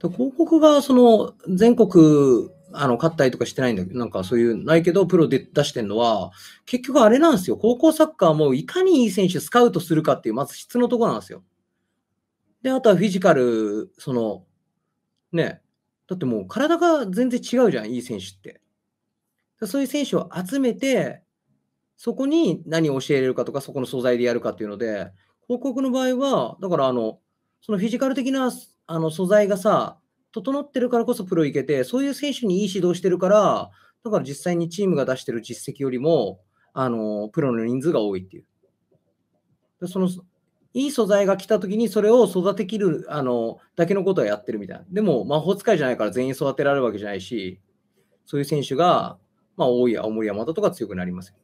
広告が、その、全国、あの、買ったりとかしてないんだけど、なんかそういう、ないけど、プロで出してんのは、結局あれなんですよ。高校サッカーもいかにいい選手スカウトするかっていう、まず質のとこなんですよ。で、あとはフィジカル、その、ね、だってもう体が全然違うじゃん、いい選手って。そういう選手を集めて、そこに何を教えれるかとか、そこの素材でやるかっていうので、広告の場合は、だからあの、そのフィジカル的なあの素材がさ、整ってるからこそプロ行けて、そういう選手にいい指導してるから、だから実際にチームが出してる実績よりも、あのプロの人数が多いっていう。でそのいい素材が来た時にそれを育てきるあのだけのことはやってるみたいな。でも魔法使いじゃないから全員育てられるわけじゃないし、そういう選手が、まあ、多い青森山田とか強くなります